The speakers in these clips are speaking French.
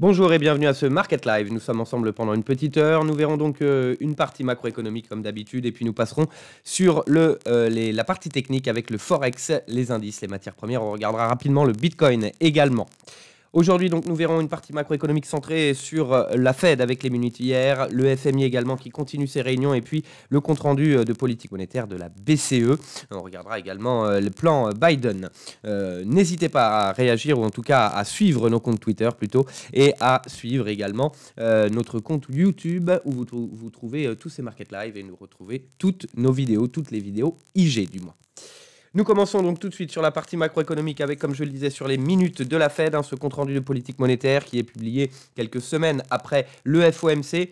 Bonjour et bienvenue à ce Market Live. Nous sommes ensemble pendant une petite heure. Nous verrons donc euh, une partie macroéconomique comme d'habitude et puis nous passerons sur le, euh, la partie technique avec le Forex, les indices, les matières premières. On regardera rapidement le Bitcoin également. Aujourd'hui, donc, nous verrons une partie macroéconomique centrée sur euh, la Fed avec les minutes hier, le FMI également qui continue ses réunions et puis le compte-rendu euh, de politique monétaire de la BCE. On regardera également euh, le plan Biden. N'hésitez pas à réagir ou en tout cas à suivre nos comptes Twitter plutôt et à suivre également notre compte YouTube où vous, vous trouvez tous ces Market Live et nous retrouvez toutes nos vidéos, toutes les vidéos IG du moins. Nous commençons donc tout de suite sur la partie macroéconomique avec, comme je le disais, sur les minutes de la Fed, hein, ce compte rendu de politique monétaire qui est publié quelques semaines après le FOMC.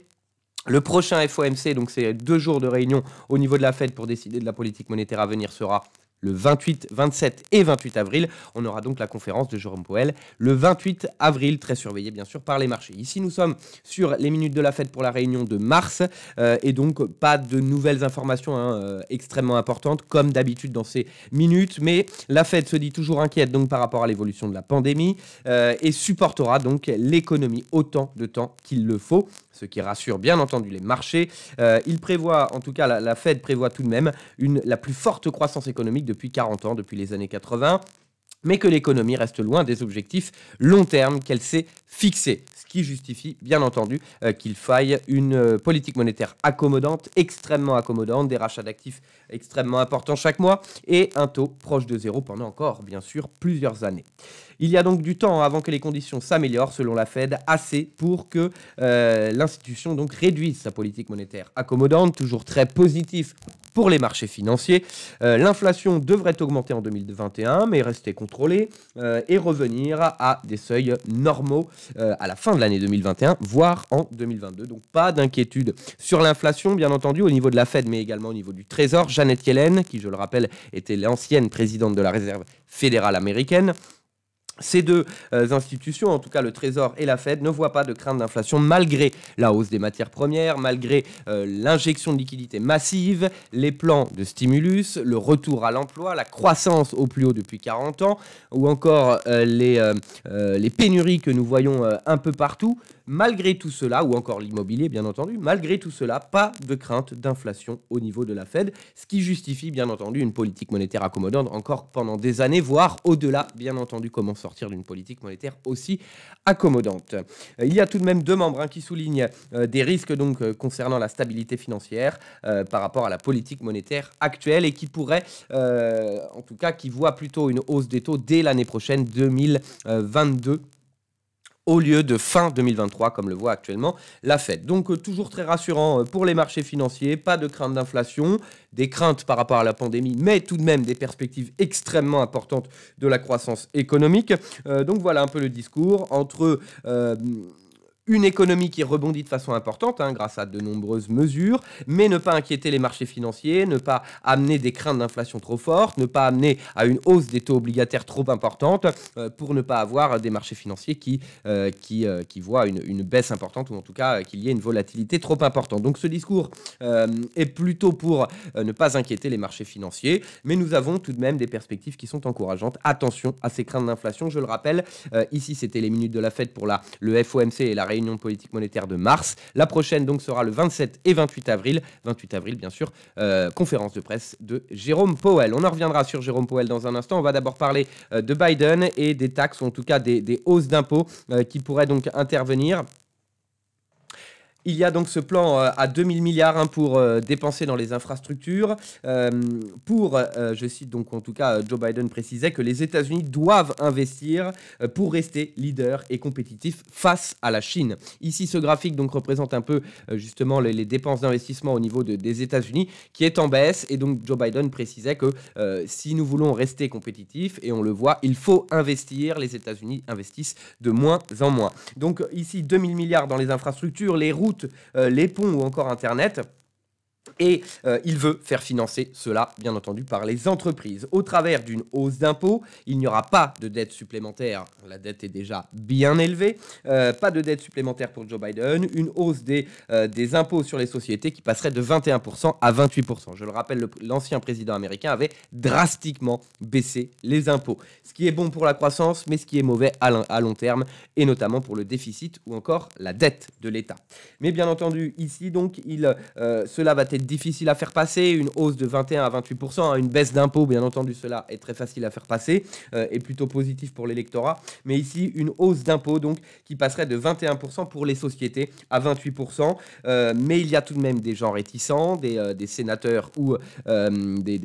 Le prochain FOMC, donc c'est deux jours de réunion au niveau de la Fed pour décider de la politique monétaire à venir, sera le 28, 27 et 28 avril. On aura donc la conférence de Jérôme Powell le 28 avril, très surveillée bien sûr par les marchés. Ici, nous sommes sur les minutes de la fête pour la réunion de mars euh, et donc pas de nouvelles informations hein, euh, extrêmement importantes comme d'habitude dans ces minutes, mais la Fed se dit toujours inquiète donc par rapport à l'évolution de la pandémie euh, et supportera donc l'économie autant de temps qu'il le faut ce qui rassure bien entendu les marchés. Euh, il prévoit, en tout cas la, Fed prévoit tout de même, une, la plus forte croissance économique depuis 40 ans, depuis les années 80 mais que l'économie reste loin des objectifs long terme qu'elle s'est fixés, ce qui justifie bien entendu euh, qu'il faille une euh, politique monétaire accommodante, extrêmement accommodante, des rachats d'actifs extrêmement importants chaque mois et un taux proche de zéro pendant encore bien sûr plusieurs années. Il y a donc du temps avant que les conditions s'améliorent selon la Fed, assez pour que euh, l'institution donc réduise sa politique monétaire accommodante, toujours très positif pour les marchés financiers. L'inflation devrait augmenter en 2021 mais rester contre euh, et revenir à des seuils normaux euh, à la fin de l'année 2021, voire en 2022. Donc pas d'inquiétude sur l'inflation, bien entendu, au niveau de la Fed, mais également au niveau du Trésor. Jeannette Yellen, qui je le rappelle était l'ancienne présidente de la Réserve fédérale américaine, ces deux euh, institutions, en tout cas le Trésor et la Fed, ne voient pas de crainte d'inflation malgré la hausse des matières premières, malgré euh, l'injection de liquidités massive, les plans de stimulus, le retour à l'emploi, la croissance au plus haut depuis 40 ans, ou encore euh, les, les, pénuries que nous voyons un peu partout. Malgré tout cela, ou encore l'immobilier bien entendu, malgré tout cela, pas de crainte d'inflation au niveau de la Fed, ce qui justifie bien entendu une politique monétaire accommodante encore pendant des années, voire au-delà bien entendu comment sortir d'une politique monétaire aussi accommodante. Euh, il y a tout de même deux membres hein, qui soulignent euh, des risques donc euh, concernant la stabilité financière par rapport à la politique monétaire actuelle et qui pourraient, en tout cas, qui voient plutôt une hausse des taux dès l'année prochaine 2022 au lieu de fin 2023 comme le voit actuellement la Fed. Donc euh, toujours très rassurant euh, pour les marchés financiers, pas de crainte d'inflation, des craintes par rapport à la pandémie, mais tout de même des perspectives extrêmement importantes de la croissance économique. Euh, donc voilà un peu le discours entre une économie qui rebondit de façon importante hein, grâce à de nombreuses mesures, mais ne pas inquiéter les marchés financiers, ne pas amener des craintes d'inflation trop fortes, ne pas amener à une hausse des taux obligataires trop importante euh, pour ne pas avoir des marchés financiers qui, euh, euh, voient une, baisse importante ou en tout cas qu'il y ait une volatilité trop importante. Donc ce discours est plutôt pour ne pas inquiéter les marchés financiers, mais nous avons tout de même des perspectives qui sont encourageantes. Attention à ces craintes d'inflation, je le rappelle, ici c'était les minutes de la fête pour la, le FOMC et la réunion politique monétaire de mars. La prochaine donc sera le 27 et 28 avril. 28 avril, bien sûr, euh, conférence de presse de Jérôme Powell. On en reviendra sur Jérôme Powell dans un instant. On va d'abord parler euh, de Biden et des taxes, ou en tout cas des, hausses d'impôts euh, qui pourraient donc intervenir. Il y a donc ce plan euh, à 2000 milliards hein, pour euh, dépenser dans les infrastructures. Euh, pour, je cite donc en tout cas, Joe Biden précisait que les États-Unis doivent investir pour rester leader et compétitif face à la Chine. Ici, ce graphique donc représente un peu justement les, dépenses d'investissement au niveau des États-Unis qui est en baisse. Et donc Joe Biden précisait que si nous voulons rester compétitifs, et on le voit, il faut investir. Les États-Unis investissent de moins en moins. Donc ici, 2000 milliards dans les infrastructures, les routes euh, les ponts ou encore Internet. Et euh, il veut faire financer cela, bien entendu, par les entreprises. Au travers d'une hausse d'impôts, il n'y aura pas de dette supplémentaire, la dette est déjà bien élevée, euh, pas de dette supplémentaire pour Joe Biden, une hausse des, euh, des impôts sur les sociétés qui passerait de 21% à 28%. Je le rappelle, l'ancien président américain avait drastiquement baissé les impôts, ce qui est bon pour la croissance, mais ce qui est mauvais à, à long terme, et notamment pour le déficit ou encore la dette de l'État. Mais bien entendu, ici, donc, il, cela va c'est difficile à faire passer, une hausse de 21 à 28%, hein, une baisse d'impôts, bien entendu, cela est très facile à faire passer euh, et plutôt positif pour l'électorat. Mais ici, une hausse d'impôts donc qui passerait de 21% pour les sociétés à 28%. Euh, mais il y a tout de même des gens réticents, des, euh, sénateurs ou des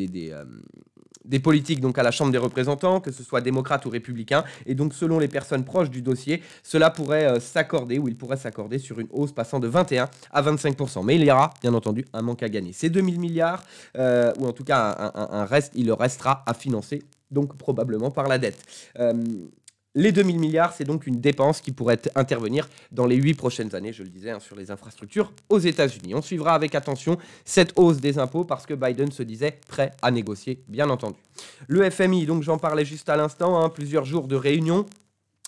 des politiques donc à la Chambre des représentants, que ce soit démocrate ou républicain, et donc selon les personnes proches du dossier, cela pourrait euh, s'accorder ou il pourrait s'accorder sur une hausse passant de 21 à 25%. Mais il y aura bien entendu un manque à gagner. Ces 2000 milliards, euh, ou en tout cas un, reste, il restera à financer, donc probablement par la dette. Euh, les 2000 milliards, c'est donc une dépense qui pourrait intervenir dans les 8 prochaines années, je le disais, hein, sur les infrastructures aux États-Unis. On suivra avec attention cette hausse des impôts parce que Biden se disait prêt à négocier, bien entendu. Le FMI, donc j'en parlais juste à l'instant, hein, plusieurs jours de réunion,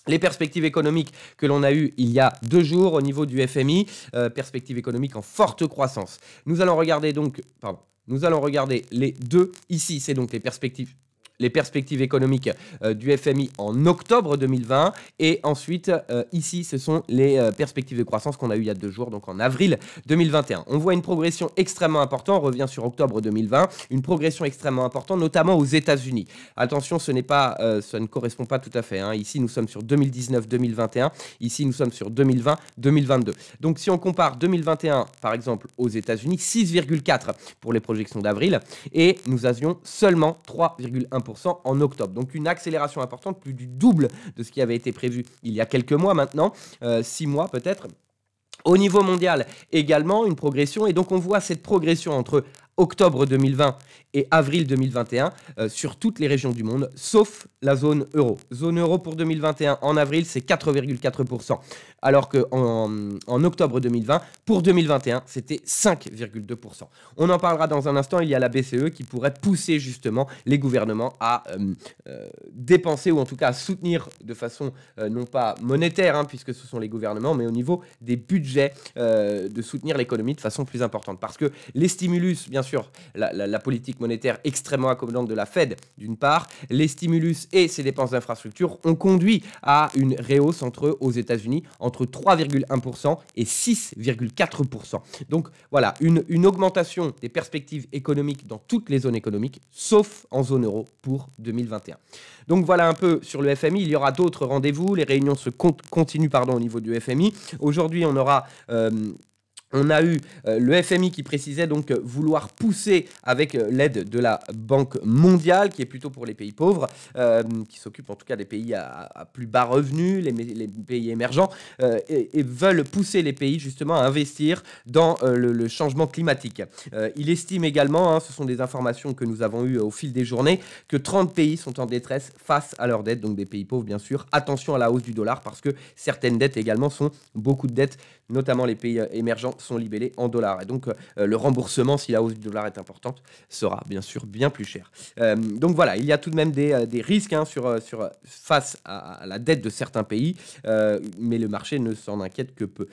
les perspectives économiques que l'on a eues il y a deux jours au niveau du FMI, euh, perspectives économiques en forte croissance. Nous allons regarder donc, nous allons regarder les deux ici, c'est donc les perspectives les perspectives économiques euh, du FMI en octobre 2020. Et ensuite, euh, ici, ce sont les euh, perspectives de croissance qu'on a eues il y a deux jours, donc en avril 2021. On voit une progression extrêmement importante, on revient sur octobre 2020, une progression extrêmement importante, notamment aux États-Unis. Attention, ce n'est pas, ça ne correspond pas tout à fait. Hein. Ici, nous sommes sur 2019-2021. Ici, nous sommes sur 2020-2022. Donc, si on compare 2021, par exemple, aux États-Unis, 6,4 pour les projections d'avril, et nous avions seulement 3,1 en octobre. Donc une accélération importante, plus du double de ce qui avait été prévu il y a quelques mois maintenant, euh, six mois peut-être. Au niveau mondial également, une progression. Et donc on voit cette progression entre octobre 2020 et avril 2021 euh, sur toutes les régions du monde, sauf la zone euro. Zone euro pour 2021 en avril, c'est 4,4%, alors que en, octobre 2020, pour 2021, c'était 5,2%. On en parlera dans un instant, il y a la BCE qui pourrait pousser justement les gouvernements à euh, euh, dépenser ou en tout cas à soutenir de façon non pas monétaire, hein, puisque ce sont les gouvernements, mais au niveau des budgets de soutenir l'économie de façon plus importante. Parce que les stimulus, bien sûr, sur la, politique monétaire extrêmement accommodante de la Fed, d'une part, les stimulus et ses dépenses d'infrastructure ont conduit à une réhausse entre aux États-Unis entre 3,1% et 6,4%. Donc voilà, une, augmentation des perspectives économiques dans toutes les zones économiques, sauf en zone euro pour 2021. Donc voilà un peu sur le FMI. Il y aura d'autres rendez-vous. Les réunions se continuent pardon, au niveau du FMI. Aujourd'hui, on aura euh, on a eu euh, le FMI qui précisait donc euh, vouloir pousser avec euh, l'aide de la Banque mondiale, qui est plutôt pour les pays pauvres, qui s'occupe en tout cas des pays à, plus bas revenus, les, pays émergents, et, veulent pousser les pays justement à investir dans le, changement climatique. il estime également, hein, ce sont des informations que nous avons eues au fil des journées, que 30 pays sont en détresse face à leurs dettes, donc des pays pauvres bien sûr. Attention à la hausse du dollar parce que certaines dettes également sont beaucoup de dettes notamment les pays euh, émergents, sont libellés en dollars. Et donc euh, le remboursement, si la hausse du dollar est importante, sera bien sûr bien plus cher. Euh, donc voilà, il y a tout de même des, risques hein, sur, sur, face à, la dette de certains pays, mais le marché ne s'en inquiète que peu.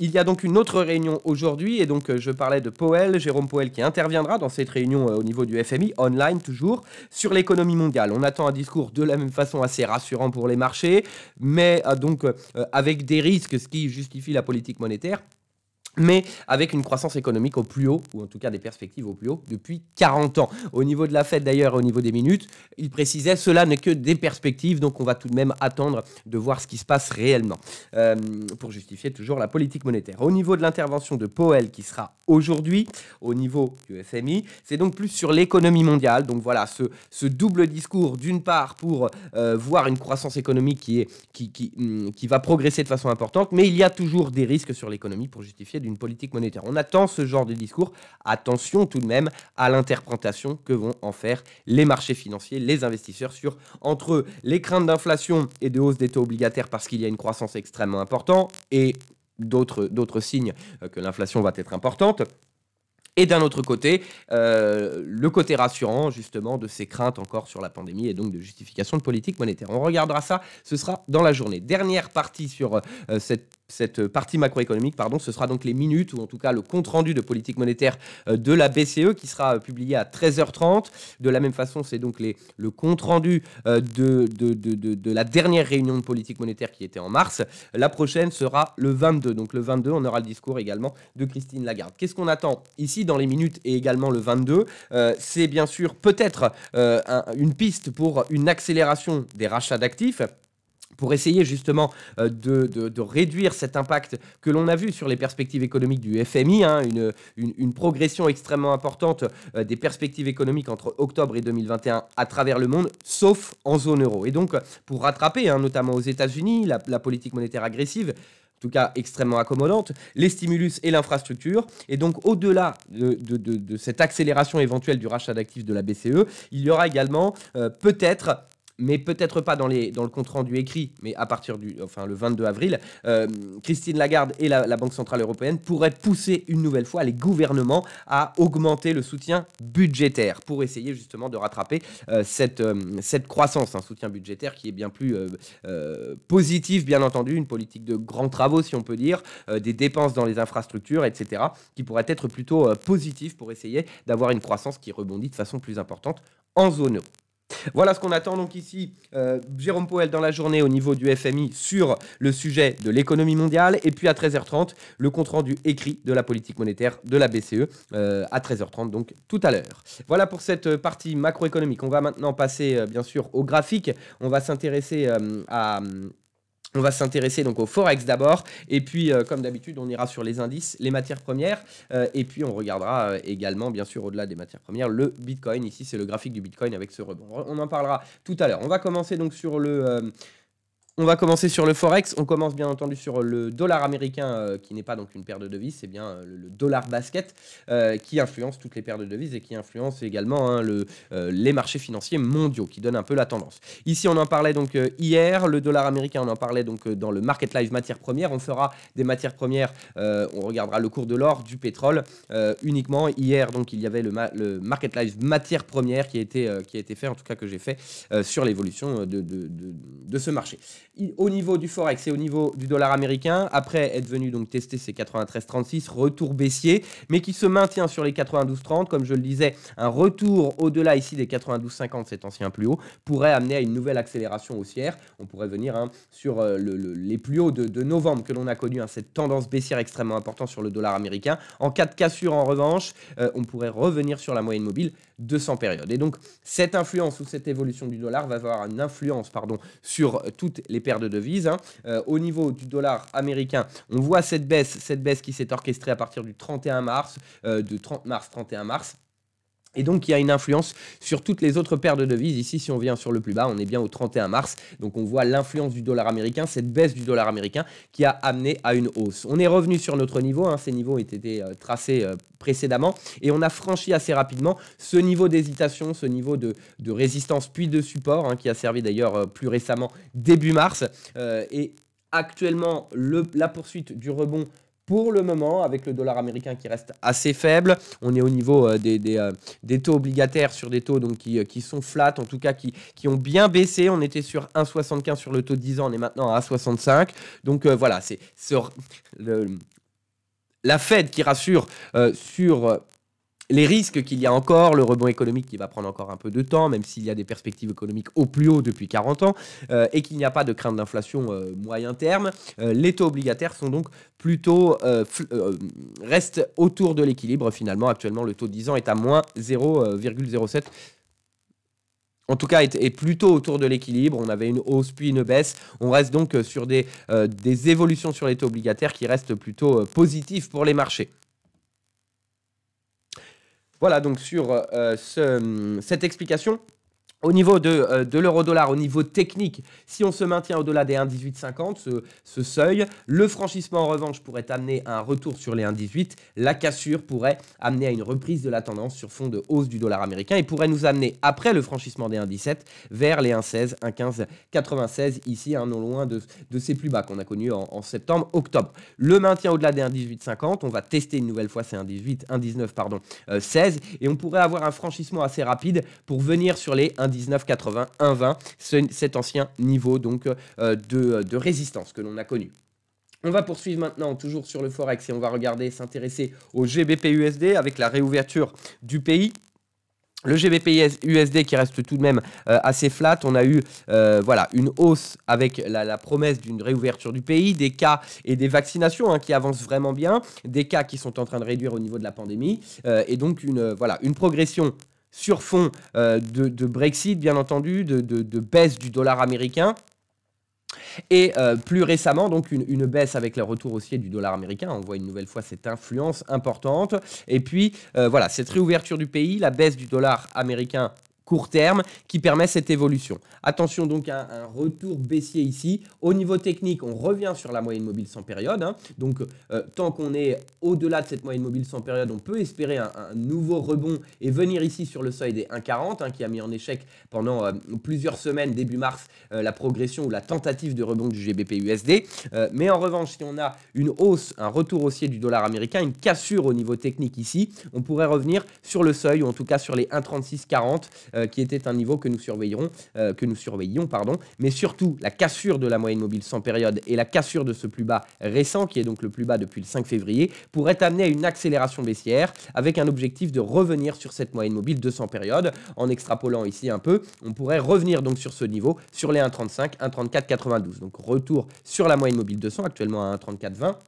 il y a donc une autre réunion aujourd'hui, et donc je parlais de Powell, Jérôme Powell qui interviendra dans cette réunion au niveau du FMI, online toujours, sur l'économie mondiale. On attend un discours de la même façon assez rassurant pour les marchés, mais donc avec des risques, ce qui justifie la politique politique monétaire mais avec une croissance économique au plus haut, ou en tout cas des perspectives au plus haut, depuis 40 ans. Au niveau de la Fed, d'ailleurs, au niveau des minutes, il précisait, cela n'est que des perspectives, donc on va tout de même attendre de voir ce qui se passe réellement, euh, pour justifier toujours la politique monétaire. Au niveau de l'intervention de Powell, qui sera aujourd'hui, au niveau du FMI, c'est donc plus sur l'économie mondiale, donc voilà, ce, ce double discours, d'une part, pour euh, voir une croissance économique qui, est, qui, qui, hum, qui va progresser de façon importante, mais il y a toujours des risques sur l'économie pour justifier une politique monétaire. On attend ce genre de discours. Attention tout de même à l'interprétation que vont en faire les marchés financiers, les investisseurs sur entre les craintes d'inflation et de hausse des taux obligataires parce qu'il y a une croissance extrêmement importante et d'autres signes euh, que l'inflation va être importante. Et d'un autre côté, euh, le côté rassurant justement de ces craintes encore sur la pandémie et donc de justification de politique monétaire. On regardera ça, ce sera dans la journée. Dernière partie sur euh, cette cette partie macroéconomique, pardon, ce sera donc les minutes, ou en tout cas le compte-rendu de politique monétaire euh, de la BCE qui sera euh, publié à 13h30. De la même façon, c'est donc le compte-rendu euh, de, de, la dernière réunion de politique monétaire qui était en mars. La prochaine sera le 22. Donc le 22, on aura le discours également de Christine Lagarde. Qu'est-ce qu'on attend ici dans les minutes et également le 22 C'est bien sûr peut-être une piste pour une accélération des rachats d'actifs pour essayer justement euh, de, réduire cet impact que l'on a vu sur les perspectives économiques du FMI, hein, une, une, progression extrêmement importante euh, des perspectives économiques entre octobre et 2021 à travers le monde, sauf en zone euro. Et donc, pour rattraper, hein, notamment aux États-Unis, la, politique monétaire agressive, en tout cas extrêmement accommodante, les stimulus et l'infrastructure. Et donc, au-delà de, cette accélération éventuelle du rachat d'actifs de la BCE, il y aura également euh, peut-être mais peut-être pas dans, le compte-rendu écrit, mais à partir du, enfin le 22 avril, euh, Christine Lagarde et la, Banque Centrale Européenne pourraient pousser une nouvelle fois les gouvernements à augmenter le soutien budgétaire pour essayer justement de rattraper euh, cette, euh, cette croissance, un soutien budgétaire qui est bien plus positif, bien entendu, une politique de grands travaux, si on peut dire, des dépenses dans les infrastructures, etc., qui pourrait être plutôt positif pour essayer d'avoir une croissance qui rebondit de façon plus importante en zone euro. Voilà ce qu'on attend donc ici. Euh, Jérôme Poel dans la journée au niveau du FMI sur le sujet de l'économie mondiale. Et puis à 13h30, le compte-rendu écrit de la politique monétaire de la BCE euh, à 13h30, donc tout à l'heure. Voilà pour cette euh, partie macroéconomique. On va maintenant passer, bien sûr, au graphique. On va s'intéresser à on va s'intéresser donc au forex d'abord, et puis euh, comme d'habitude, on ira sur les indices, les matières premières, euh, et puis on regardera euh, également, bien sûr, au-delà des matières premières, le Bitcoin. Ici, c'est le graphique du Bitcoin avec ce rebond. On en parlera tout à l'heure. On va commencer donc sur le on va commencer sur le forex. On commence bien entendu sur le dollar américain, euh, qui n'est pas donc une paire de devises, c'est bien euh, le, dollar basket, euh, qui influence toutes les paires de devises et qui influence également hein, les marchés financiers mondiaux, qui donne un peu la tendance. Ici, on en parlait donc hier. Le dollar américain, on en parlait donc dans le Market Live matières premières. On fera des matières premières. on regardera le cours de l'or, du pétrole uniquement. Hier, donc, il y avait le, Market Live matières premières qui a été qui a été fait, en tout cas que j'ai fait sur l'évolution de ce marché au niveau du forex et au niveau du dollar américain, après être venu donc tester ces 93,36, retour baissier, mais qui se maintient sur les 92,30, comme je le disais, un retour au-delà ici des 92,50, cet ancien plus haut, pourrait amener à une nouvelle accélération haussière. On pourrait venir hein, sur euh, les plus hauts de, novembre que l'on a connu, hein, cette tendance baissière extrêmement importante sur le dollar américain. En cas de cassure, en revanche, euh, on pourrait revenir sur la moyenne mobile 200 périodes. Et donc, cette influence ou cette évolution du dollar va avoir une influence pardon, sur toutes les paires de devises. Hein. Euh, au niveau du dollar américain, on voit cette baisse, cette baisse qui s'est orchestrée à partir du 31 mars, euh, de 30 mars, 31 mars. Et donc, il y a une influence sur toutes les autres paires de devises. Ici, si on vient sur le plus bas, on est bien au 31 mars. Donc, on voit l'influence du dollar américain, cette baisse du dollar américain qui a amené à une hausse. On est revenu sur notre niveau. Hein. Ces niveaux ont été euh, tracés euh, précédemment. Et on a franchi assez rapidement ce niveau d'hésitation, ce niveau de, résistance, puis de support, hein, qui a servi d'ailleurs euh, plus récemment début mars. et actuellement, la poursuite du rebond pour le moment, avec le dollar américain qui reste assez faible, on est au niveau euh, euh, des, taux obligataires sur des taux donc, qui, euh, sont flats, en tout cas qui, ont bien baissé. On était sur 1,75 sur le taux de 10 ans, on est maintenant à 1,65. Donc voilà, c'est la Fed qui rassure sur les risques qu'il y a encore, le rebond économique qui va prendre encore un peu de temps, même s'il y a des perspectives économiques au plus haut depuis 40 ans, euh, et qu'il n'y a pas de crainte d'inflation euh, moyen terme, euh, les taux obligataires sont donc plutôt restent autour de l'équilibre finalement. Actuellement, le taux de 10 ans est à moins 0,07 en tout cas, est, plutôt autour de l'équilibre. On avait une hausse puis une baisse. On reste donc sur des, des évolutions sur les taux obligataires qui restent plutôt positives pour les marchés. Voilà donc sur euh, cette explication. Au niveau de, euh, l'euro-dollar, au niveau technique, si on se maintient au-delà des 1,1850, ce, seuil, le franchissement en revanche pourrait amener à un retour sur les 1,18. La cassure pourrait amener à une reprise de la tendance sur fond de hausse du dollar américain et pourrait nous amener, après le franchissement des 1,17, vers les 1,16, 1,15, 96, ici, un hein, non loin de, de ces plus bas qu'on a connus en, septembre, octobre. Le maintien au-delà des 1,1850, on va tester une nouvelle fois ces 1,18, 1,19, pardon, 16, euh, et on pourrait avoir un franchissement assez rapide pour venir sur les 1,18. 19,80, 80, 1, 20, cet ancien niveau donc euh, de, résistance que l'on a connu. On va poursuivre maintenant toujours sur le Forex et on va regarder, s'intéresser au GBP-USD avec la réouverture du pays. Le GBP USD qui reste tout de même euh, assez flat, on a eu euh, voilà, une hausse avec la, promesse d'une réouverture du pays, des cas et des vaccinations hein, qui avancent vraiment bien, des cas qui sont en train de réduire au niveau de la pandémie, et donc une, voilà, une progression sur fond euh, de, Brexit, bien entendu, de, baisse du dollar américain. Et euh, plus récemment, donc une, baisse avec le retour haussier du dollar américain. On voit une nouvelle fois cette influence importante. Et puis, euh, voilà, cette réouverture du pays, la baisse du dollar américain court terme qui permet cette évolution. Attention donc à un retour baissier ici. Au niveau technique, on revient sur la moyenne mobile sans période. Hein. Donc euh, tant qu'on est au-delà de cette moyenne mobile sans période, on peut espérer un, nouveau rebond et venir ici sur le seuil des 1,40 hein, qui a mis en échec pendant euh, plusieurs semaines, début mars, euh, la progression ou la tentative de rebond du GBP-USD. mais en revanche, si on a une hausse, un retour haussier du dollar américain, une cassure au niveau technique ici, on pourrait revenir sur le seuil ou en tout cas sur les 1,3640 euh, qui était un niveau que nous surveillerons, euh, que nous surveillions, pardon, mais surtout la cassure de la moyenne mobile sans période et la cassure de ce plus bas récent, qui est donc le plus bas depuis le 5 février, pourrait amener à une accélération baissière avec un objectif de revenir sur cette moyenne mobile 200 périodes. En extrapolant ici un peu, on pourrait revenir donc sur ce niveau, sur les 1,35, 1,34, 92. Donc retour sur la moyenne mobile 200, actuellement à 1,34, 20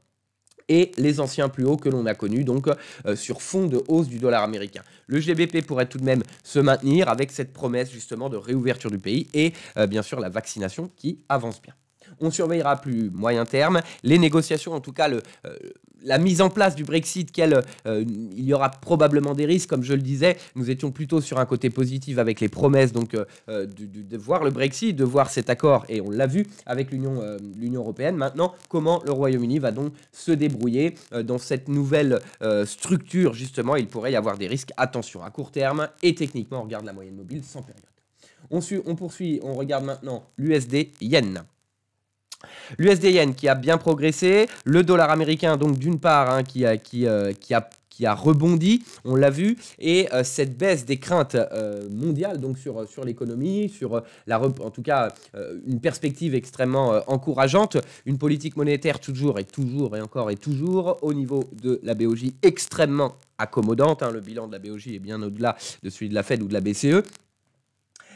et les anciens plus hauts que l'on a connus, donc euh, sur fond de hausse du dollar américain. Le GBP pourrait tout de même se maintenir avec cette promesse justement de réouverture du pays et euh, bien sûr la vaccination qui avance bien. On surveillera plus moyen terme les négociations, en tout cas le, euh, la mise en place du Brexit, euh, il y aura probablement des risques, comme je le disais. Nous étions plutôt sur un côté positif avec les promesses donc, euh, euh, de, voir le Brexit, de voir cet accord, et on l'a vu avec l'Union européenne. Maintenant, comment le Royaume-Uni va donc se débrouiller dans cette nouvelle structure Justement, il pourrait y avoir des risques, attention, à court terme et techniquement, on regarde la moyenne mobile sans période. on poursuit, on regarde maintenant l'USD-Yen. L'USD L'USDN qui a bien progressé, le dollar américain donc d'une part hein, euh, qui, a, rebondi, on l'a vu, et euh, cette baisse des craintes euh, mondiales donc sur, l'économie, sur la en tout cas une perspective extrêmement encourageante, une politique monétaire toujours et toujours et encore et toujours au niveau de la BOJ extrêmement accommodante, hein. le bilan de la BOJ est bien au-delà de celui de la Fed ou de la BCE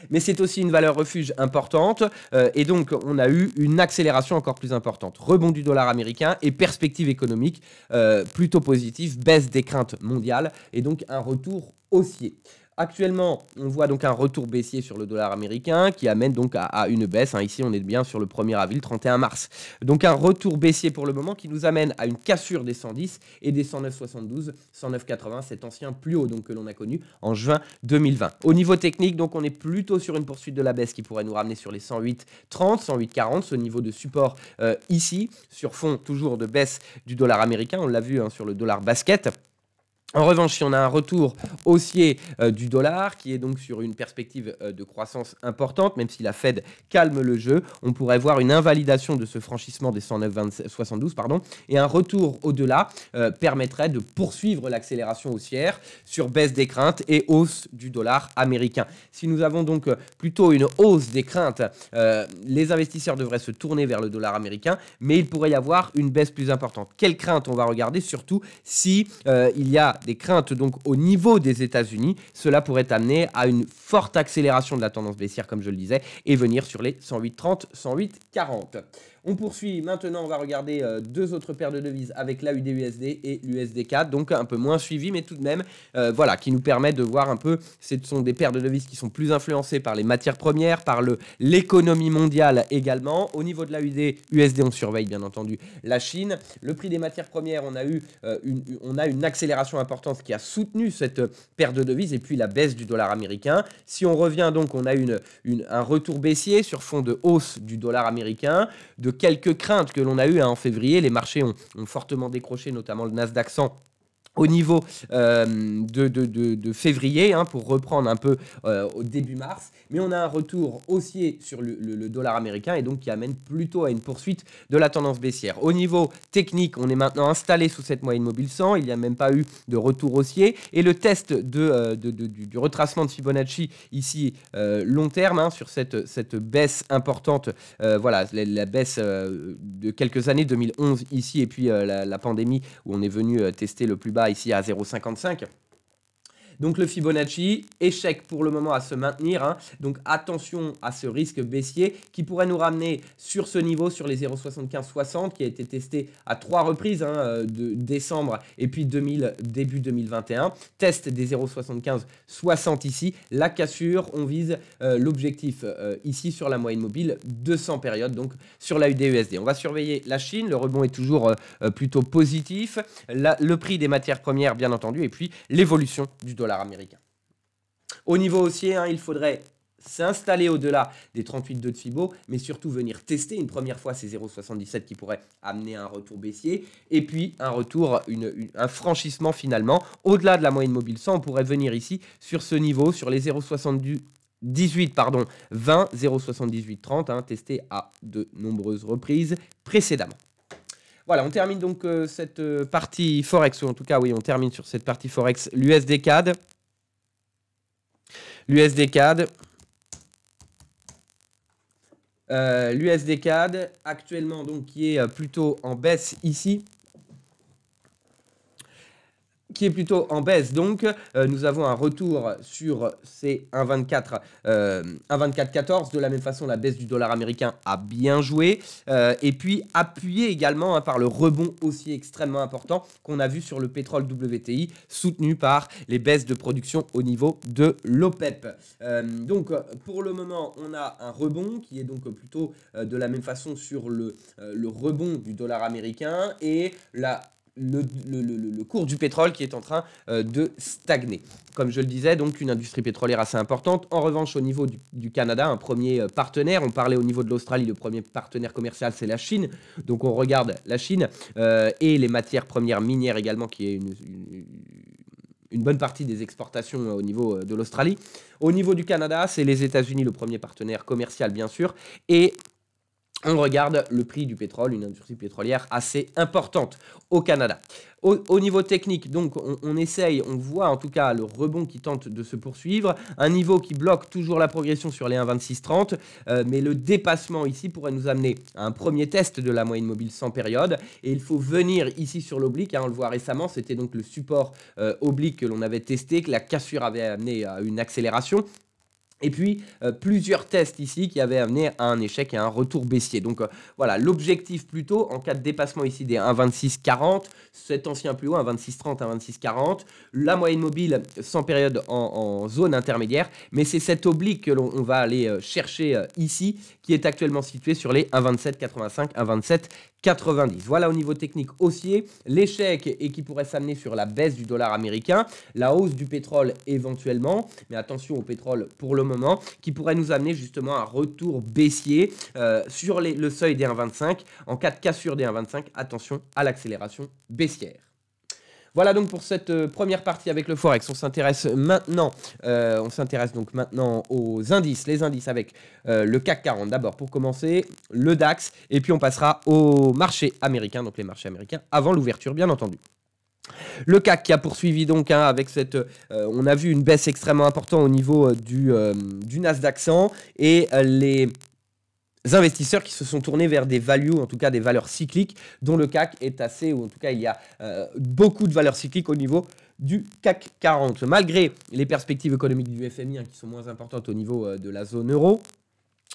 mais c'est aussi une valeur refuge importante. Euh, et donc, on a eu une accélération encore plus importante. Rebond du dollar américain et perspective économique euh, plutôt positive, baisse des craintes mondiales et donc un retour haussier. Actuellement, on voit donc un retour baissier sur le dollar américain qui amène donc à, une baisse. Hein. Ici, on est bien sur le 1er avril, 31 mars. Donc un retour baissier pour le moment qui nous amène à une cassure des 110 et des 109,72, 109,80, cet ancien plus haut donc que l'on a connu en juin 2020. Au niveau technique, donc on est plutôt sur une poursuite de la baisse qui pourrait nous ramener sur les 108,30, 108,40, ce niveau de support euh, ici, sur fond toujours de baisse du dollar américain. On l'a vu hein, sur le dollar basket. En revanche, si on a un retour haussier euh, du dollar, qui est donc sur une perspective euh, de croissance importante, même si la Fed calme le jeu, on pourrait voir une invalidation de ce franchissement des 109,72 pardon, et un retour au-delà euh, permettrait de poursuivre l'accélération haussière sur baisse des craintes et hausse du dollar américain. Si nous avons donc plutôt une hausse des craintes, les investisseurs devraient se tourner vers le dollar américain, mais il pourrait y avoir une baisse plus importante. Quelles craintes on va regarder Surtout si il y a des craintes donc au niveau des États-Unis, cela pourrait amener à une forte accélération de la tendance baissière, comme je le disais, et venir sur les 108,30, 108,40. On poursuit. Maintenant, on va regarder euh, deux autres paires de devises avec l'AUD-USD et l'USD4, donc un peu moins suivi, mais tout de même, euh, voilà, qui nous permet de voir un peu. Ce sont des paires de devises qui sont plus influencées par les matières premières, par l'économie mondiale également. Au niveau de l'AUD, USD, on surveille bien entendu la Chine. Le prix des matières premières, on a eu euh, une, on a une accélération importante qui a soutenu cette paire de devises et puis la baisse du dollar américain. Si on revient donc, on a une, une un retour baissier sur fond de hausse du dollar américain, de quelques craintes que l'on a eues hein, en février, les marchés ont, ont fortement décroché, notamment le Nasdaq 100 au niveau euh, de, février, hein, pour reprendre un peu euh, au début mars, mais on a un retour haussier sur le, dollar américain et donc qui amène plutôt à une poursuite de la tendance baissière. Au niveau technique, on est maintenant installé sous cette moyenne mobile 100, il n'y a même pas eu de retour haussier, et le test de euh, du, du, retracement de Fibonacci ici long terme, hein, sur cette, cette, baisse importante, voilà, la, baisse de quelques années, 2011 ici, et puis la, pandémie où on est venu tester le plus bas ici à 0,55 donc le Fibonacci, échec pour le moment à se maintenir. Hein. Donc attention à ce risque baissier qui pourrait nous ramener sur ce niveau, sur les 0,7560 qui a été testé à trois reprises hein, euh, de décembre et puis 2000, début 2021. Test des 60 ici. La cassure, on vise euh, l'objectif euh, ici sur la moyenne mobile 200 périodes, donc sur la UDUSD. On va surveiller la Chine. Le rebond est toujours plutôt positif. le prix des matières premières, bien entendu, et puis l'évolution du dollar au niveau haussier, hein, il faudrait s'installer au-delà des 38,2 de Fibo, mais surtout venir tester une première fois ces 0,77 qui pourraient amener un retour baissier, et puis un retour, un franchissement finalement. Au-delà de la moyenne mobile 100, on pourrait venir ici sur ce niveau, sur les 0,78, pardon, 20, 0,78, 30, hein, testé à de nombreuses reprises précédemment. Voilà, on termine donc euh, cette euh, partie Forex, ou en tout cas, oui, on termine sur cette partie Forex, l'USD CAD. L'USD CAD. Euh, actuellement, donc, qui est plutôt en baisse ici qui est plutôt en baisse. Donc, euh, nous avons un retour sur ces 1,24, 1,24,14. Euh, de la même façon, la baisse du dollar américain a bien joué. Euh, et puis, appuyé également hein, par le rebond aussi extrêmement important qu'on a vu sur le pétrole WTI, soutenu par les baisses de production au niveau de l'OPEP. E donc, pour le moment, on a un rebond qui est donc plutôt de la même façon sur le, le rebond du dollar américain et la le, le, le, le, cours du pétrole qui est en train euh, de stagner. Comme je le disais, donc une industrie pétrolière assez importante. En revanche, au niveau du, Canada, un premier euh, partenaire, on parlait au niveau de l'Australie, le premier partenaire commercial, c'est la Chine. Donc on regarde la Chine euh, et les matières premières minières également, qui est une, une une bonne partie des exportations au niveau de l'Australie. Au niveau du Canada, c'est les États-Unis, le premier partenaire commercial, bien sûr, et on regarde le prix du pétrole, une industrie pétrolière assez importante au Canada. Au, niveau technique, donc, on, essaye, on voit en tout cas le rebond qui tente de se poursuivre, un niveau qui bloque toujours la progression sur les 1,2630, euh, mais le dépassement ici pourrait nous amener à un premier test de la moyenne mobile sans période, et il faut venir ici sur l'oblique, hein, on le voit récemment, c'était donc le support euh, oblique que l'on avait testé, que la cassure avait amené à une accélération, et puis euh, plusieurs tests ici qui avaient amené à un échec et à un retour baissier. Donc euh, voilà, l'objectif plutôt en cas de dépassement ici des 1,2640, cet ancien plus haut, 1,2630, 1,2640, la moyenne mobile sans période en, zone intermédiaire, mais c'est cette oblique que l'on va aller euh, chercher ici qui est actuellement situé sur les 1,2785, 1,27 90. Voilà au niveau technique haussier, l'échec et qui pourrait s'amener sur la baisse du dollar américain, la hausse du pétrole éventuellement, mais attention au pétrole pour le moment, qui pourrait nous amener justement un retour baissier euh, sur le seuil des 1,25. En cas de cassure des 1,25, attention à l'accélération baissière. Voilà donc pour cette euh, première partie avec le Forex. On s'intéresse maintenant, euh, on s'intéresse donc maintenant aux indices, les indices avec euh, le CAC 40 d'abord pour commencer, le DAX, et puis on passera au marché américain, donc les marchés américains avant l'ouverture bien entendu. Le CAC qui a poursuivi donc hein, avec cette, on a vu une baisse extrêmement importante au niveau du, du Nasdaq 100 et les investisseurs qui se sont tournés vers des values, en tout cas des valeurs cycliques, dont le CAC est assez, ou en tout cas il y a euh, beaucoup de valeurs cycliques au niveau du CAC 40. Malgré les perspectives économiques du FMI hein, qui sont moins importantes au niveau euh, de la zone euro,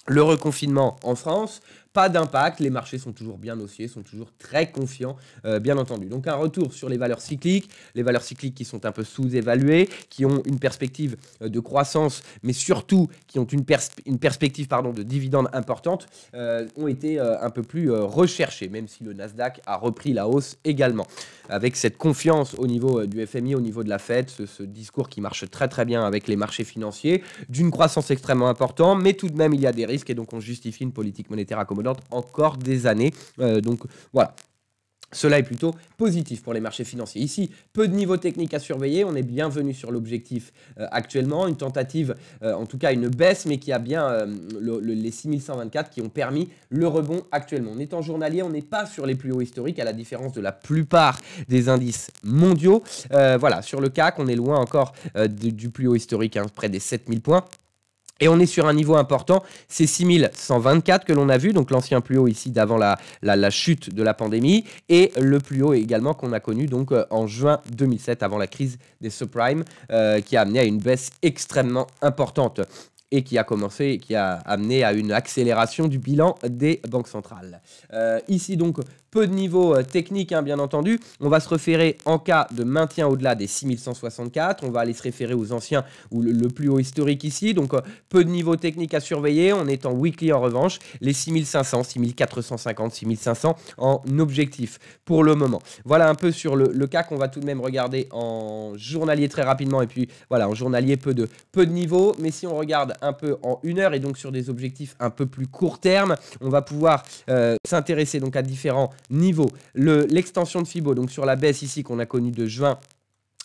le reconfinement en France, pas d'impact, les marchés sont toujours bien haussiers, sont toujours très confiants, euh, bien entendu. Donc un retour sur les valeurs cycliques, les valeurs cycliques qui sont un peu sous-évaluées, qui ont une perspective euh, de croissance, mais surtout qui ont une, une perspective pardon, de dividendes importante, euh, ont été un peu plus recherchées, même si le Nasdaq a repris la hausse également. Avec cette confiance au niveau du FMI, au niveau de la Fed, ce, discours qui marche très très bien avec les marchés financiers, d'une croissance extrêmement importante, mais tout de même il y a des risques et donc on justifie une politique monétaire accommodée encore des années. Euh, donc voilà. Cela est plutôt positif pour les marchés financiers. Ici, peu de niveaux techniques à surveiller. On est bienvenu sur l'objectif euh, actuellement. Une tentative, euh, en tout cas une baisse, mais qui a bien les 6124 qui ont permis le rebond actuellement. On en étant journalier, on n'est pas sur les plus hauts historiques, à la différence de la plupart des indices mondiaux. voilà, sur le CAC, on est loin encore du, plus haut historique, hein, près des 7000 points. Et on est sur un niveau important, c'est 6124 que l'on a vu, donc l'ancien plus haut ici d'avant la, chute de la pandémie, et le plus haut également qu'on a connu donc euh, en juin 2007, avant la crise des subprimes, euh, qui a amené à une baisse extrêmement importante et qui a commencé, qui a amené à une accélération du bilan des banques centrales. Euh, ici donc, peu de niveau euh, technique, hein, bien entendu. On va se référer en cas de maintien au-delà des 6164. On va aller se référer aux anciens ou le, plus haut historique ici. Donc, euh, peu de niveaux techniques à surveiller. On est en weekly en revanche. Les 6500, 6450, 6500 en objectif pour le moment. Voilà un peu sur le, cas qu'on va tout de même regarder en journalier très rapidement. Et puis, voilà, en journalier, peu de, peu de niveau. Mais si on regarde un peu en une heure et donc sur des objectifs un peu plus court terme. On va pouvoir euh, s'intéresser donc à différents niveaux. L'extension de FIBO, donc sur la baisse ici qu'on a connue de juin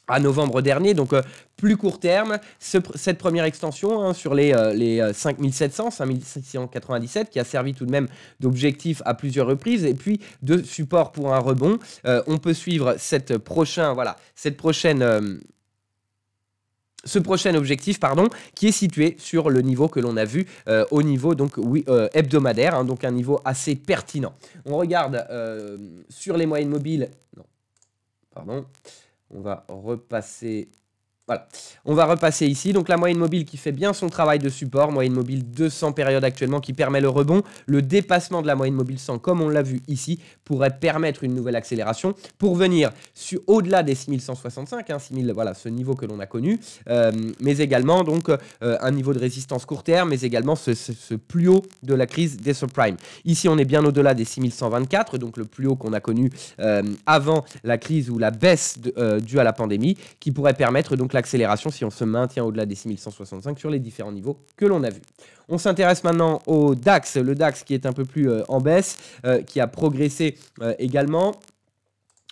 à novembre dernier, donc euh, plus court terme, cette première extension hein, sur les, euh, les 5700, 5697, qui a servi tout de même d'objectif à plusieurs reprises, et puis de support pour un rebond. on peut suivre cette, prochain, voilà, cette prochaine ce prochain objectif pardon, qui est situé sur le niveau que l'on a vu euh, au niveau donc, oui, euh, hebdomadaire, hein, donc un niveau assez pertinent. On regarde euh, sur les moyennes mobiles. Non, pardon. On va repasser voilà, on va repasser ici. Donc la moyenne mobile qui fait bien son travail de support, moyenne mobile 200 périodes actuellement qui permet le rebond, le dépassement de la moyenne mobile 100 comme on l'a vu ici, pourrait permettre une nouvelle accélération pour venir au-delà des 6165, 6000, hein, voilà ce niveau que l'on a connu, euh, mais également donc euh, un niveau de résistance court terme, mais également ce, plus haut de la crise des subprimes. Ici, on est bien au-delà des 6124, donc le plus haut qu'on a connu euh, avant la crise ou la baisse due à la pandémie, qui pourrait permettre donc l'accélération si on se maintient au-delà des 6165 sur les différents niveaux que l'on a vus. On s'intéresse maintenant au DAX, le DAX qui est un peu plus en baisse, qui a progressé euh, également.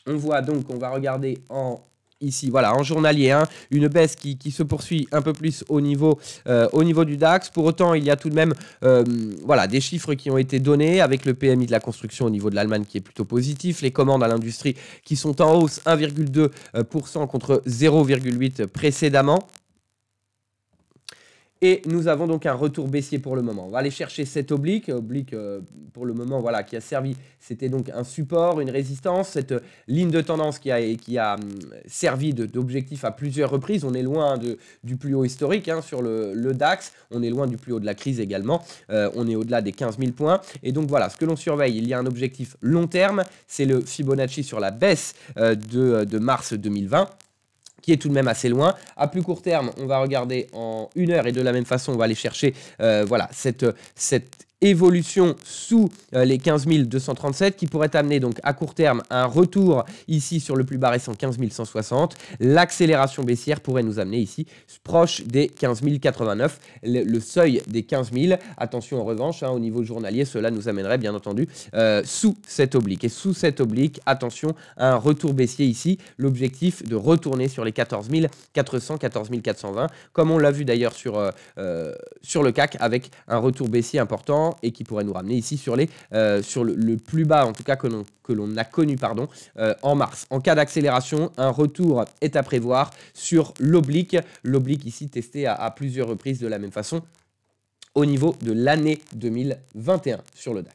On voit donc, on va regarder en ici, voilà, en journalier, hein, une baisse qui, qui, se poursuit un peu plus au niveau, euh, au niveau du DAX. Pour autant, il y a tout de même euh, voilà, des chiffres qui ont été donnés avec le PMI de la construction au niveau de l'Allemagne qui est plutôt positif, les commandes à l'industrie qui sont en hausse 1,2% contre 0,8% précédemment. Et nous avons donc un retour baissier pour le moment. On va aller chercher cet oblique, oblique euh, pour le moment voilà, qui a servi, c'était donc un support, une résistance, cette euh, ligne de tendance qui a, qui a hum, servi d'objectif à plusieurs reprises. On est loin du plus haut historique hein, sur le, DAX, on est loin du plus haut de la crise également, euh, on est au-delà des 15 000 points. Et donc voilà, ce que l'on surveille, il y a un objectif long terme, c'est le Fibonacci sur la baisse de, de mars 2020 qui est tout de même assez loin. À plus court terme, on va regarder en une heure et de la même façon, on va aller chercher euh, voilà, cette, cette, évolution sous euh, les 15 237 qui pourrait amener donc à court terme un retour ici sur le plus bas récent 15 160. L'accélération baissière pourrait nous amener ici proche des 15 089, le, seuil des 15 000. Attention en revanche, hein, au niveau journalier, cela nous amènerait bien entendu euh, sous cette oblique. Et sous cette oblique, attention à un retour baissier ici, l'objectif de retourner sur les 14 400, 14 420, comme on l'a vu d'ailleurs sur, euh, sur le CAC avec un retour baissier important et qui pourrait nous ramener ici sur, les, euh, sur le, plus bas, en tout cas que l'on a connu pardon, euh, en mars. En cas d'accélération, un retour est à prévoir sur l'oblique. L'oblique ici testé à, à plusieurs reprises de la même façon au niveau de l'année 2021 sur le DAX.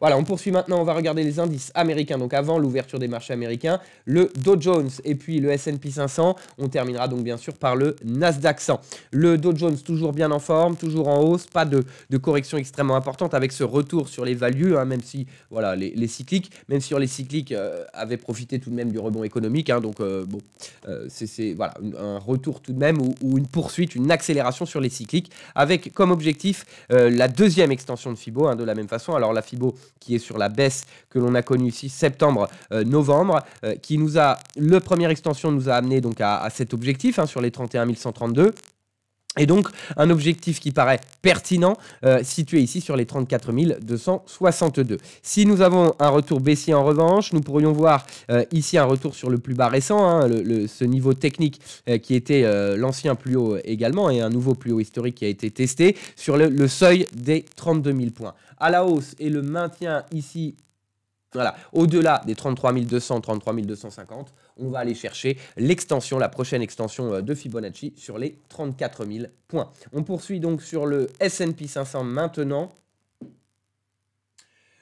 Voilà, on poursuit maintenant, on va regarder les indices américains. Donc avant l'ouverture des marchés américains, le Dow Jones et puis le S&P 500. On terminera donc bien sûr par le Nasdaq 100. Le Dow Jones toujours bien en forme, toujours en hausse, pas de, correction extrêmement importante avec ce retour sur les values, hein, même si voilà les, cycliques, même si les cycliques euh, avaient profité tout de même du rebond économique. Hein. donc euh, bon, euh, c'est voilà un retour tout de même ou, une poursuite, une accélération sur les cycliques avec comme objectif la deuxième extension de Fibo hein, de la même façon. Alors la Fibo qui est sur la baisse que l'on a connue ici septembre-novembre, euh, euh, qui nous a, le première extension nous a amené donc à, cet objectif hein, sur les 31 132. Et donc, un objectif qui paraît pertinent, euh, situé ici sur les 34 262. Si nous avons un retour baissier en revanche, nous pourrions voir ici un retour sur le plus bas récent, hein, ce niveau technique qui était l'ancien plus haut également, et un nouveau plus haut historique qui a été testé sur le, le seuil des 32 000 points à la hausse et le maintien ici voilà, au-delà des 33 200, 33 250, on va aller chercher l'extension, la prochaine extension euh, de Fibonacci sur les 34 000 points. On poursuit donc sur le S&P 500 maintenant.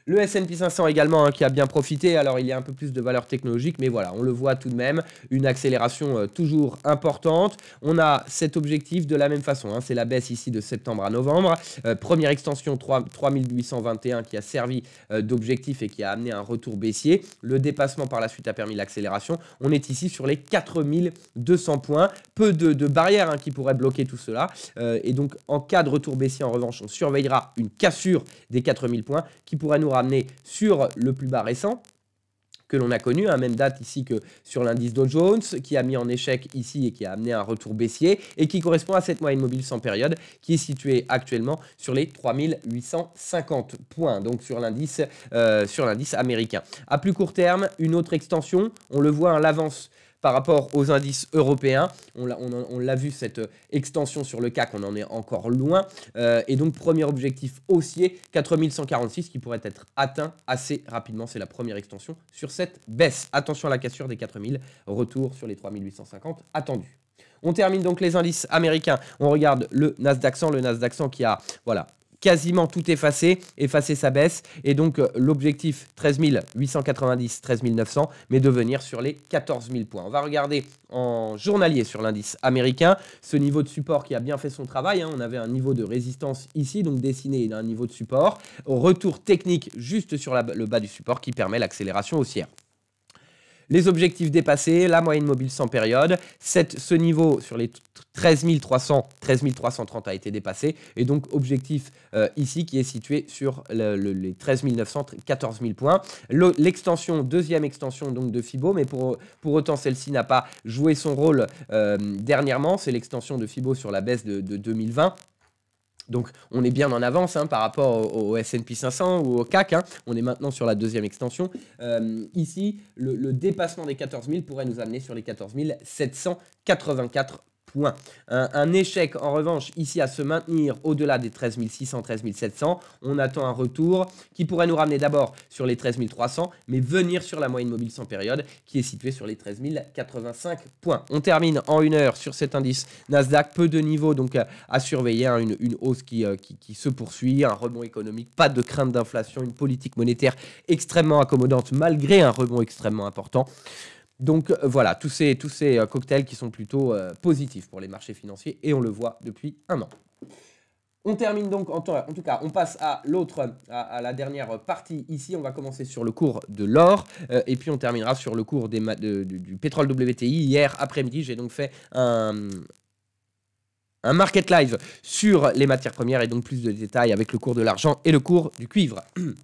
Le S&P 500 également hein, qui a bien profité, alors il y a un peu plus de valeur technologique, mais voilà, on le voit tout de même, une accélération euh, toujours importante. On a cet objectif de la même façon, hein. c'est la baisse ici de septembre à novembre. Euh, première extension 3821 qui a servi euh, d'objectif et qui a amené un retour baissier. Le dépassement par la suite a permis l'accélération. On est ici sur les 4200 points, peu de, barrières hein, qui pourraient bloquer tout cela. et donc en cas de retour baissier en revanche, on surveillera une cassure des 4000 points qui pourrait nous amené sur le plus bas récent que l'on a connu, à hein, même date ici que sur l'indice Dow Jones, qui a mis en échec ici et qui a amené un retour baissier, et qui correspond à cette moyenne mobile sans période, qui est située actuellement sur les 3850 points, donc euh, sur l'indice américain. À plus court terme, une autre extension, on le voit, à hein, l'avance par rapport aux indices européens. On l'a vu, cette euh, extension sur le CAC, on en est encore loin. Euh, et donc, premier objectif haussier, 4146 qui pourrait être atteint assez rapidement. C'est la première extension sur cette baisse. Attention à la cassure des 4000, retour sur les 3850 attendus. On termine donc les indices américains. On regarde le Nasdaq 100, le Nasdaq d'accent qui a voilà, quasiment tout effacé, effacer sa baisse, et donc euh, l'objectif 13 890, 13 900, mais de venir sur les 14 000 points. On va regarder en journalier sur l'indice américain, ce niveau de support qui a bien fait son travail, hein. on avait un niveau de résistance ici, donc dessiné, d'un niveau de support, retour technique juste sur le bas du support qui permet l'accélération haussière les objectifs dépassés, la moyenne mobile sans période. ce niveau sur les 13 300, 330 a été dépassé. Et donc, objectif euh, ici qui est situé sur les 13 900, 14 000 points. L'extension, deuxième extension donc de FIBO, mais pour, pour autant, celle-ci n'a pas joué son rôle euh, dernièrement. C'est l'extension de FIBO sur la baisse de, de 2020. Donc on est bien en avance hein, par rapport au, S&P 500 ou au CAC. Hein. On est maintenant sur la deuxième extension. Euh, ici, le dépassement des 14 000 pourrait nous amener sur les 14 784 Point. Un, échec, en revanche, ici à se maintenir au-delà des 13 600, 13 700. On attend un retour qui pourrait nous ramener d'abord sur les 13 300, mais venir sur la moyenne mobile sans période qui est située sur les 13 085 points. On termine en une heure sur cet indice Nasdaq. Peu de niveaux donc à surveiller. Hein. une, hausse euh, qui, qui, se poursuit, un rebond économique, pas de crainte d'inflation, une politique monétaire extrêmement accommodante malgré un rebond extrêmement important. Donc euh, voilà, tous ces, tous ces euh, cocktails qui sont plutôt euh, positifs pour les marchés financiers et on le voit depuis un an. On termine donc, en, tout cas, on passe à l'autre, à, la dernière partie ici. On va commencer sur le cours de l'or et puis on terminera sur le cours du, du pétrole WTI. Hier après-midi, j'ai donc fait un, un market live sur les matières premières et donc plus de détails avec le cours de l'argent et le cours du cuivre.